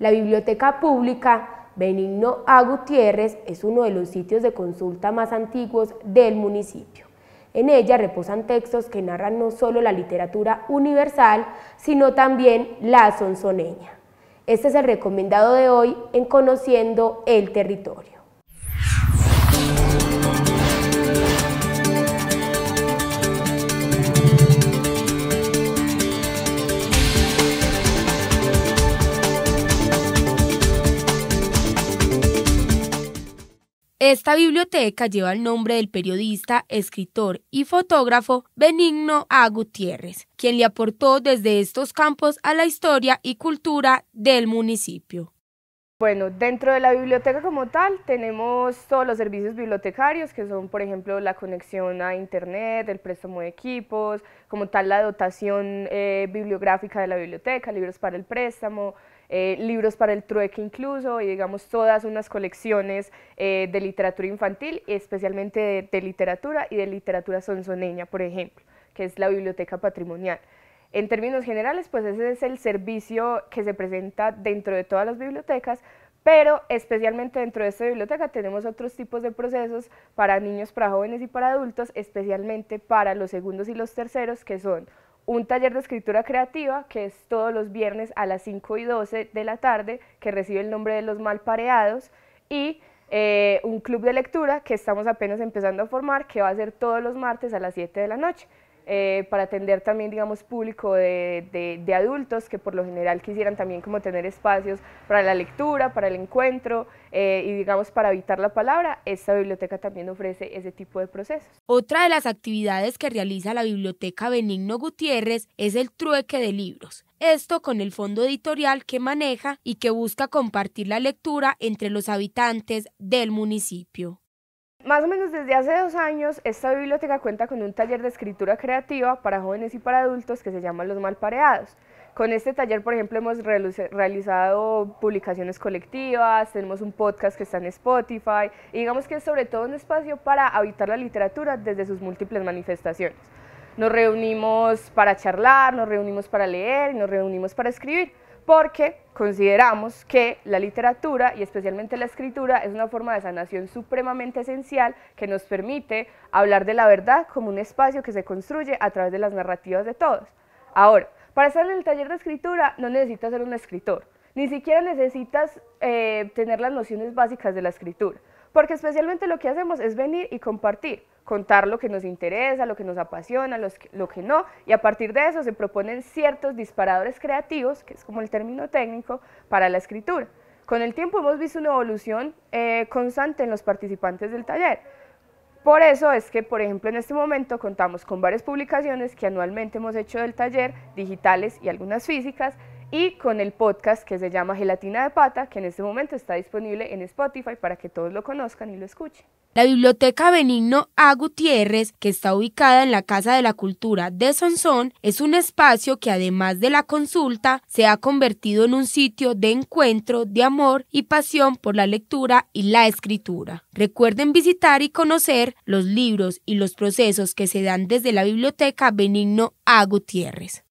La Biblioteca Pública Benigno A. Gutiérrez es uno de los sitios de consulta más antiguos del municipio. En ella reposan textos que narran no solo la literatura universal, sino también la sonsoneña. Este es el recomendado de hoy en Conociendo el Territorio. Esta biblioteca lleva el nombre del periodista, escritor y fotógrafo Benigno A. Gutiérrez, quien le aportó desde estos campos a la historia y cultura del municipio. Bueno, dentro de la biblioteca como tal tenemos todos los servicios bibliotecarios que son, por ejemplo, la conexión a internet, el préstamo de equipos, como tal la dotación eh, bibliográfica de la biblioteca, libros para el préstamo, eh, libros para el trueque incluso, y digamos todas unas colecciones eh, de literatura infantil, especialmente de, literatura y de literatura sonsoneña, por ejemplo, que es la biblioteca patrimonial. En términos generales, pues ese es el servicio que se presenta dentro de todas las bibliotecas, pero especialmente dentro de esta biblioteca tenemos otros tipos de procesos para niños, para jóvenes y para adultos, especialmente para los segundos y los terceros, que son un taller de escritura creativa que es todos los viernes a las 5 y 12 de la tarde, que recibe el nombre de Los Malpareados, y eh, un club de lectura que estamos apenas empezando a formar, que va a ser todos los martes a las 7 de la noche. Eh, para atender también, digamos, público de, adultos que por lo general quisieran también como tener espacios para la lectura, para el encuentro eh, y, digamos, para evitar la palabra, esta biblioteca también ofrece ese tipo de procesos. Otra de las actividades que realiza la Biblioteca Benigno Gutiérrez es el trueque de libros. Esto con el fondo editorial que maneja y que busca compartir la lectura entre los habitantes del municipio. Más o menos desde hace dos años, esta biblioteca cuenta con un taller de escritura creativa para jóvenes y para adultos que se llama Los Malpareados. Con este taller, por ejemplo, hemos realizado publicaciones colectivas, tenemos un podcast que está en Spotify, y digamos que es sobre todo un espacio para habitar la literatura desde sus múltiples manifestaciones. Nos reunimos para charlar, nos reunimos para leer y nos reunimos para escribir porque consideramos que la literatura y especialmente la escritura es una forma de sanación supremamente esencial que nos permite hablar de la verdad como un espacio que se construye a través de las narrativas de todos. Ahora, para estar en el taller de escritura no necesitas ser un escritor, ni siquiera necesitas eh, tener las nociones básicas de la escritura, porque especialmente lo que hacemos es venir y compartir contar lo que nos interesa, lo que nos apasiona, lo que no, y a partir de eso se proponen ciertos disparadores creativos, que es como el término técnico, para la escritura. Con el tiempo hemos visto una evolución eh, constante en los participantes del taller. Por eso es que, por ejemplo, en este momento contamos con varias publicaciones que anualmente hemos hecho del taller, digitales y algunas físicas, y con el podcast que se llama Gelatina de Pata, que en este momento está disponible en Spotify para que todos lo conozcan y lo escuchen. La Biblioteca Benigno A. Gutiérrez, que está ubicada en la Casa de la Cultura de Sonsón, es un espacio que además de la consulta se ha convertido en un sitio de encuentro, de amor y pasión por la lectura y la escritura. Recuerden visitar y conocer los libros y los procesos que se dan desde la Biblioteca Benigno A. Gutiérrez.